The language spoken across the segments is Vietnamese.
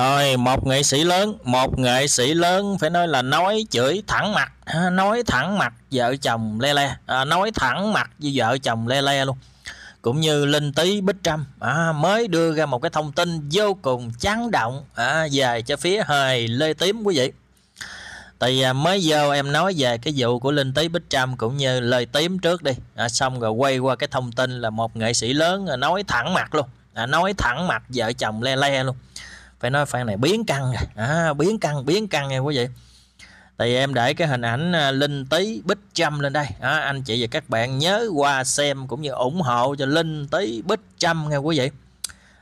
rồi một nghệ sĩ lớn Một nghệ sĩ lớn phải nói là nói chửi thẳng mặt Nói thẳng mặt vợ chồng le le à, Nói thẳng mặt với vợ chồng le le luôn cũng như linh tý bích trâm à, mới đưa ra một cái thông tin vô cùng chấn động à, về cho phía hề lê tím quý vị thì à, mới vô em nói về cái vụ của linh tý bích trâm cũng như lời tím trước đi à, xong rồi quay qua cái thông tin là một nghệ sĩ lớn à, nói thẳng mặt luôn à, nói thẳng mặt vợ chồng le le luôn phải nói fan này biến căng à, biến căng biến căng nha quý vị thì em để cái hình ảnh à, linh tý bích trâm lên đây à, anh chị và các bạn nhớ qua xem cũng như ủng hộ cho linh tý bích trâm nha quý vị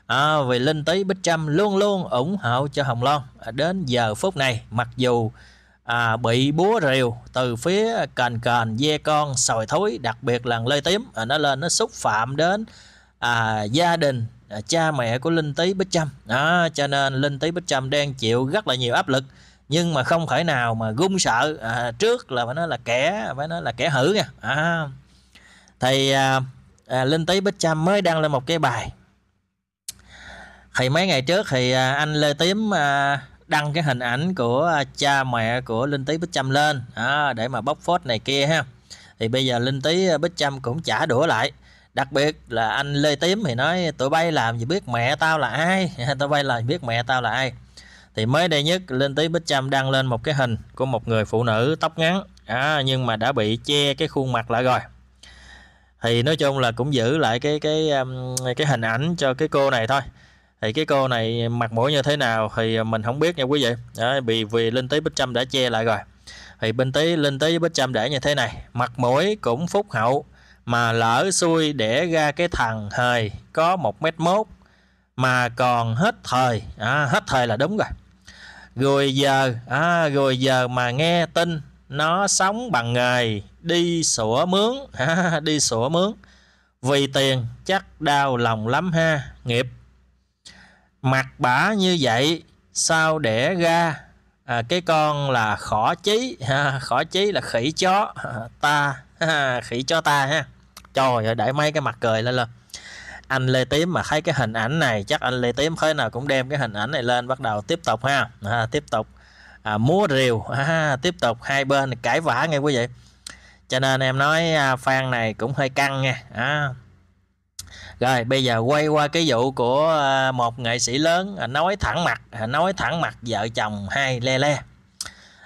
à, vì linh tý bích trâm luôn luôn ủng hộ cho hồng loan à, đến giờ phút này mặc dù à, bị búa rìu từ phía cành cành dê con sòi thối đặc biệt là lê tím à, nó lên nó xúc phạm đến à, gia đình à, cha mẹ của Linh Tý Bích Trâm đó cho nên Linh Tý Bích Trâm đang chịu rất là nhiều áp lực nhưng mà không thể nào mà gung sợ à, trước là phải nói là kẻ phải nói là kẻ hử nha à, thì à, à, Linh Tý Bích Trâm mới đăng lên một cái bài thì mấy ngày trước thì à, anh Lê Tím à, đăng cái hình ảnh của cha mẹ của Linh Tý Bích Trâm lên à, để mà bóc phốt này kia ha thì bây giờ Linh Tý Bích Trâm cũng trả đũa lại đặc biệt là anh lê tím thì nói tụi bay làm gì biết mẹ tao là ai tụi bay làm gì biết mẹ tao là ai thì mới đây nhất Linh Tý bích trâm đăng lên một cái hình của một người phụ nữ tóc ngắn à, nhưng mà đã bị che cái khuôn mặt lại rồi thì nói chung là cũng giữ lại cái cái um, cái hình ảnh cho cái cô này thôi thì cái cô này mặt mũi như thế nào thì mình không biết nha quý vị Đấy, vì vì linh Tý bích trâm đã che lại rồi thì bên Tý linh Tý với bích trâm để như thế này mặt mũi cũng phúc hậu mà lỡ xuôi để ra cái thằng hời có một mét mốt mà còn hết thời à, hết thời là đúng rồi rồi giờ à, rồi giờ mà nghe tin nó sống bằng nghề đi sủa mướn à, đi sủa mướn vì tiền chắc đau lòng lắm ha nghiệp mặt bả như vậy sao đẻ ra à, cái con là khỏ chí à, khỏ chí là khỉ chó à, ta à, khỉ chó ta ha trời ơi đẩy mấy cái mặt cười lên lên anh Lê Tím mà thấy cái hình ảnh này chắc anh Lê Tím thế nào cũng đem cái hình ảnh này lên bắt đầu tiếp tục ha à, tiếp tục à, múa rìu à, tiếp tục hai bên cãi vã nghe quý vị cho nên em nói à, fan này cũng hơi căng nha à. rồi bây giờ quay qua cái vụ của à, một nghệ sĩ lớn à, nói thẳng mặt à, nói thẳng mặt vợ chồng hai le le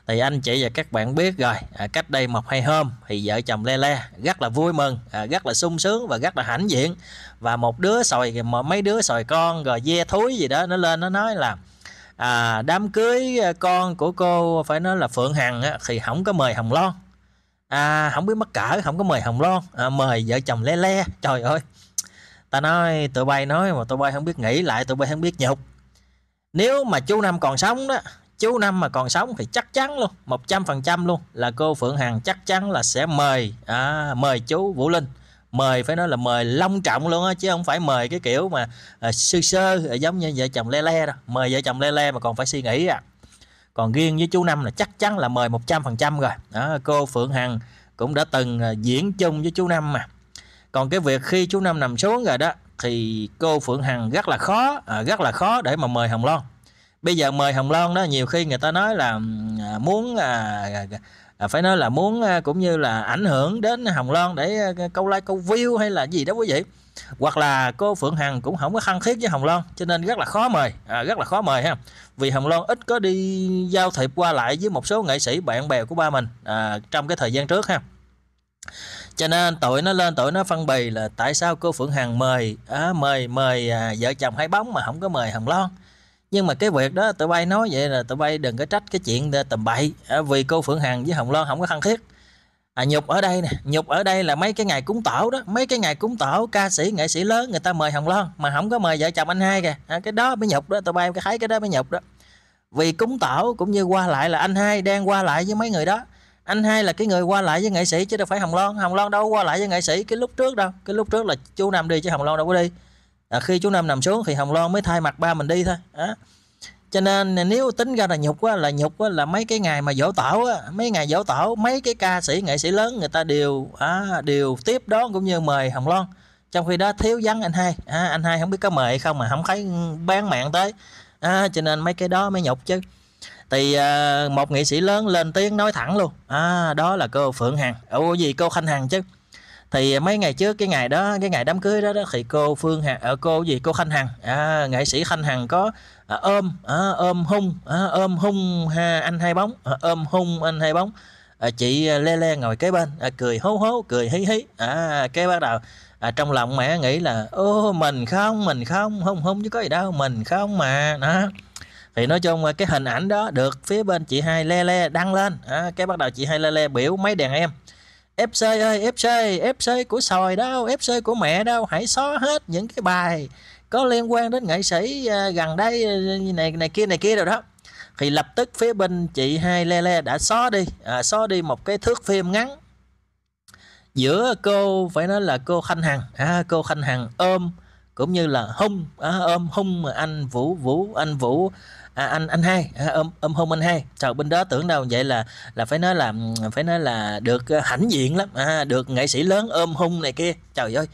thì anh chị và các bạn biết rồi à, cách đây một hai hôm thì vợ chồng le le rất là vui mừng à, rất là sung sướng và rất là hãnh diện và một đứa sòi mấy đứa sòi con rồi ve thúi gì đó nó lên nó nói là à, đám cưới con của cô phải nói là phượng hằng á, thì không có mời hồng loan à, không biết mắc cỡ không có mời hồng loan à, mời vợ chồng le le trời ơi ta nói tụi bay nói mà tụi bay không biết nghĩ lại tụi bay không biết nhục nếu mà chú năm còn sống đó chú năm mà còn sống thì chắc chắn luôn một trăm phần trăm luôn là cô Phượng Hằng chắc chắn là sẽ mời à, mời chú Vũ Linh mời phải nói là mời long trọng luôn á chứ không phải mời cái kiểu mà à, sơ sơ à, giống như vợ chồng le le đâu mời vợ chồng le le mà còn phải suy nghĩ à còn riêng với chú năm là chắc chắn là mời một trăm phần trăm rồi đó, cô Phượng Hằng cũng đã từng à, diễn chung với chú năm mà còn cái việc khi chú năm nằm xuống rồi đó thì cô Phượng Hằng rất là khó à, rất là khó để mà mời Hồng Loan bây giờ mời hồng loan đó nhiều khi người ta nói là à, muốn à, à, phải nói là muốn à, cũng như là ảnh hưởng đến hồng loan để à, câu like câu view hay là gì đó quý vị hoặc là cô phượng hằng cũng không có khăng khít với hồng loan cho nên rất là khó mời à, rất là khó mời ha vì hồng loan ít có đi giao thiệp qua lại với một số nghệ sĩ bạn bè của ba mình à, trong cái thời gian trước ha cho nên tội nó lên tội nó phân bì là tại sao cô phượng hằng mời à, mời mời à, vợ chồng hai bóng mà không có mời hồng loan nhưng mà cái việc đó tụi bay nói vậy là tụi bay đừng có trách cái chuyện tầm bậy ờ, vì cô phượng hằng với hồng loan không có thân thiết à, nhục ở đây nè nhục ở đây là mấy cái ngày cúng tổ đó mấy cái ngày cúng tổ ca sĩ nghệ sĩ lớn người ta mời hồng loan mà không có mời vợ chồng anh hai kìa à, cái đó mới nhục đó tụi bay cái thấy cái đó mới nhục đó vì cúng tổ cũng như qua lại là anh hai đang qua lại với mấy người đó anh hai là cái người qua lại với nghệ sĩ chứ đâu phải hồng loan hồng loan đâu qua lại với nghệ sĩ cái lúc trước đâu cái lúc trước là chú nam đi chứ hồng loan đâu có đi à, khi chú năm nằm xuống thì hồng loan mới thay mặt ba mình đi thôi đó. cho nên nếu tính ra là nhục á, là nhục á, là mấy cái ngày mà dỗ tổ á, mấy ngày dỗ tổ mấy cái ca sĩ nghệ sĩ lớn người ta đều à, đều tiếp đón cũng như mời hồng loan trong khi đó thiếu vắng anh hai à, anh hai không biết có mời không mà không thấy bán mạng tới à, cho nên mấy cái đó mới nhục chứ thì à, một nghệ sĩ lớn lên tiếng nói thẳng luôn à, đó là cô phượng hằng ủa gì cô khanh hằng chứ thì mấy ngày trước cái ngày đó cái ngày đám cưới đó, đó thì cô Phương Hằng ở ờ, cô gì cô Khanh Hằng à, nghệ sĩ Khanh Hằng có à, ôm à, ôm hung à, ôm hung ha, anh hai bóng à, ôm hung anh hai bóng à, chị Lê Lê ngồi kế bên à, cười hố hố cười hí hí à, cái bắt đầu à, trong lòng mẹ nghĩ là ô mình không mình không không không chứ có gì đâu mình không mà đó thì nói chung cái hình ảnh đó được phía bên chị hai le le đăng lên à, cái bắt đầu chị hai le le biểu mấy đàn em FC ơi FC, FC của sòi đâu, FC của mẹ đâu, hãy xóa hết những cái bài có liên quan đến nghệ sĩ à, gần đây à, này này kia này kia rồi đó. Thì lập tức phía bên chị Hai Lê Lê đã xóa đi, à, xóa đi một cái thước phim ngắn giữa cô phải nói là cô Khanh Hằng, à, cô Khanh Hằng ôm cũng như là hung à, ôm hung mà anh vũ vũ anh vũ à, anh anh hai à, ôm ôm hôn anh hai trời bên đó tưởng đâu vậy là là phải nói là phải nói là được à, hãnh diện lắm à, được nghệ sĩ lớn ôm hung này kia trời ơi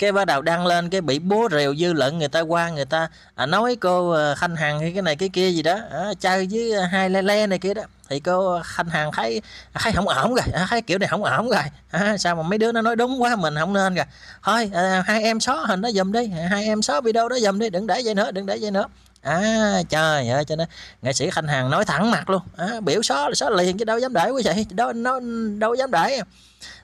cái bắt đầu đăng lên cái bị bố rìu dư luận người ta qua người ta à, nói cô à, khanh hằng hay cái này cái kia gì đó à, chơi với à, hai le le này kia đó thì cô à, khanh hằng thấy thấy không ổn rồi à, thấy kiểu này không ổn rồi à, sao mà mấy đứa nó nói đúng quá mình không nên rồi thôi à, hai em xóa hình nó dùm đi hai em xóa video đó dùm đi đừng để vậy nữa đừng để vậy nữa à trời ơi cho nên nghệ sĩ khanh hằng nói thẳng mặt luôn à, biểu xóa là xóa liền chứ đâu dám để quý chị đâu nó đâu dám để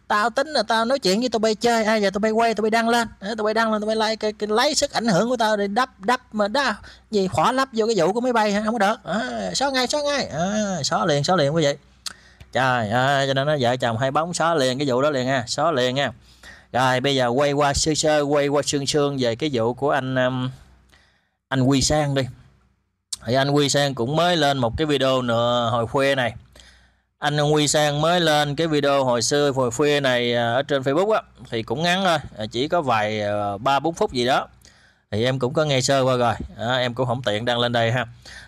tao tính là tao nói chuyện với tụi bay chơi ai à, giờ tụi bay quay tụi bay đăng lên tụi bay đăng lên tụi bay lấy like, cái, lấy sức ảnh hưởng của tao để đắp đắp mà đó gì khỏa lấp vô cái vụ của máy bay không có được à, xóa ngay xóa ngay à, xóa liền xóa liền quý vị trời ơi cho nên nó vợ chồng hai bóng xóa liền cái vụ đó liền nha xóa liền nha rồi bây giờ quay qua sơ sơ quay qua sương sương về cái vụ của anh um, anh Quy Sang đi thì anh Quy Sang cũng mới lên một cái video nữa hồi khuya này anh Huy Sang mới lên cái video hồi xưa hồi khuya này à, ở trên Facebook á thì cũng ngắn thôi à, chỉ có vài à, ba bốn phút gì đó thì em cũng có nghe sơ qua rồi à, em cũng không tiện đăng lên đây ha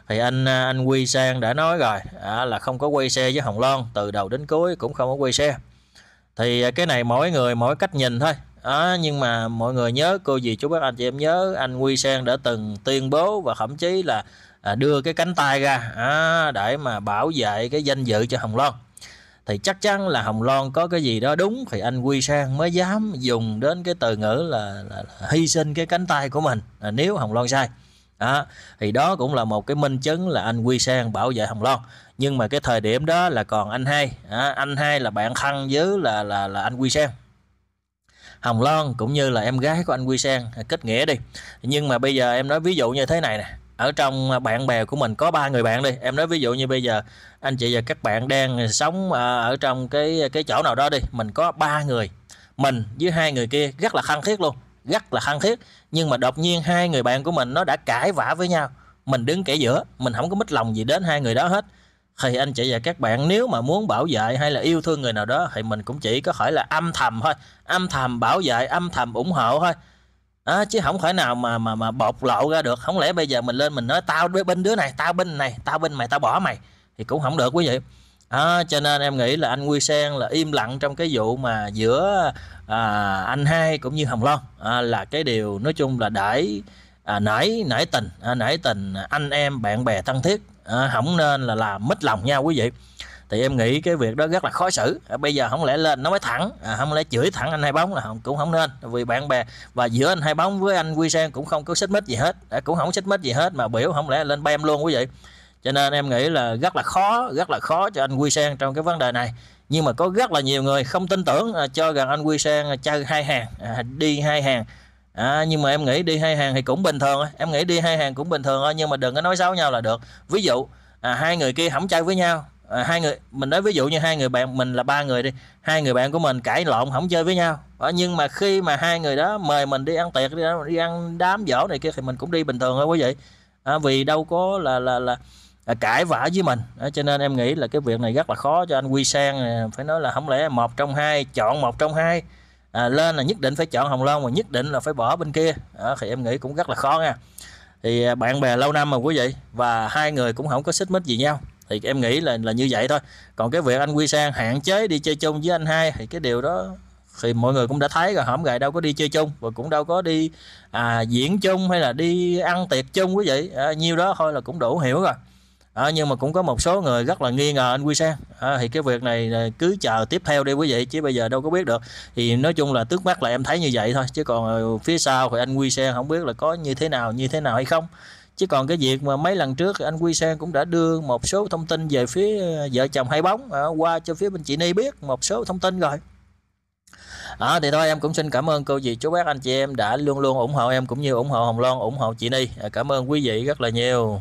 thì anh anh Huy Sang đã nói rồi à, là không có quay xe với Hồng Loan từ đầu đến cuối cũng không có quay xe thì cái này mỗi người mỗi cách nhìn thôi à, nhưng mà mọi người nhớ cô gì chú bác anh chị em nhớ anh Huy Sang đã từng tuyên bố và thậm chí là À, đưa cái cánh tay ra à, để mà bảo vệ cái danh dự cho Hồng Loan thì chắc chắn là Hồng Loan có cái gì đó đúng thì anh Quy Sang mới dám dùng đến cái từ ngữ là, là, là hy sinh cái cánh tay của mình à, nếu Hồng Loan sai đó, thì đó cũng là một cái minh chứng là anh Quy Sang bảo vệ Hồng Loan nhưng mà cái thời điểm đó là còn anh hai à, anh hai là bạn thân với là là là anh Quy Sang Hồng Loan cũng như là em gái của anh Quy Sang kết nghĩa đi nhưng mà bây giờ em nói ví dụ như thế này nè ở trong à, bạn bè của mình có ba người bạn đi em nói ví dụ như bây giờ anh chị và các bạn đang sống à, ở trong cái cái chỗ nào đó đi mình có ba người mình với hai người kia rất là khăng thiết luôn rất là khăng thiết nhưng mà đột nhiên hai người bạn của mình nó đã cãi vã với nhau mình đứng kẻ giữa mình không có mít lòng gì đến hai người đó hết thì anh chị và các bạn nếu mà muốn bảo vệ hay là yêu thương người nào đó thì mình cũng chỉ có thể là âm thầm thôi âm thầm bảo vệ âm thầm ủng hộ thôi à, chứ không phải nào mà mà mà bộc lộ ra được không lẽ bây giờ mình lên mình nói tao bên đứa này tao bên này tao bên mày tao bỏ mày thì cũng không được quý vị à, cho nên em nghĩ là anh Quy Sen là im lặng trong cái vụ mà giữa à, anh hai cũng như Hồng Loan à, là cái điều nói chung là đẩy à, nảy nảy tình à, nảy tình anh em bạn bè thân thiết à, không nên là làm mất lòng nhau quý vị thì em nghĩ cái việc đó rất là khó xử à, bây giờ không lẽ lên nó mới thẳng à, không lẽ chửi thẳng anh hai bóng là không, cũng không nên vì bạn bè và giữa anh hai bóng với anh quy sang cũng không có xích mích gì hết à, cũng không xích mích gì hết mà biểu không lẽ lên bem luôn quý vị cho nên em nghĩ là rất là khó rất là khó cho anh quy sang trong cái vấn đề này nhưng mà có rất là nhiều người không tin tưởng à, cho rằng anh quy sang à, chơi hai hàng à, đi hai hàng À, nhưng mà em nghĩ đi hai hàng thì cũng bình thường em nghĩ đi hai hàng cũng bình thường thôi nhưng mà đừng có nói xấu nhau là được ví dụ à, hai người kia không chơi với nhau Ờ, hai người mình nói ví dụ như hai người bạn mình là ba người đi hai người bạn của mình cãi lộn không chơi với nhau ờ, nhưng mà khi mà hai người đó mời mình đi ăn tiệc đi, đi ăn đám dỗ này kia thì mình cũng đi bình thường thôi quý vị à, vì đâu có là là là, là cãi vã với mình à, cho nên em nghĩ là cái việc này rất là khó cho anh Quy Sang phải nói là không lẽ một trong hai chọn một trong hai à, lên là nhất định phải chọn Hồng Long mà nhất định là phải bỏ bên kia à, thì em nghĩ cũng rất là khó nha thì bạn bè lâu năm mà quý vị và hai người cũng không có xích mích gì nhau thì em nghĩ là là như vậy thôi còn cái việc anh quy sang hạn chế đi chơi chung với anh hai thì cái điều đó thì mọi người cũng đã thấy rồi hổng gài đâu có đi chơi chung và cũng đâu có đi à, diễn chung hay là đi ăn tiệc chung quý vị à, nhiêu đó thôi là cũng đủ hiểu rồi à, nhưng mà cũng có một số người rất là nghi ngờ anh quy sang à, thì cái việc này cứ chờ tiếp theo đi quý vị chứ bây giờ đâu có biết được thì nói chung là trước mắt là em thấy như vậy thôi chứ còn ờ, phía sau thì anh quy sang không biết là có như thế nào như thế nào hay không chứ còn cái việc mà mấy lần trước anh Quy Sang cũng đã đưa một số thông tin về phía ờ, vợ chồng hai bóng à, qua cho phía bên chị Ni biết một số thông tin rồi À, thì thôi em cũng xin cảm ơn cô dì chú bác anh chị em đã luôn luôn ủng hộ em cũng như ủng hộ Hồng Loan ủng hộ chị Ni à, cảm ơn quý vị rất là nhiều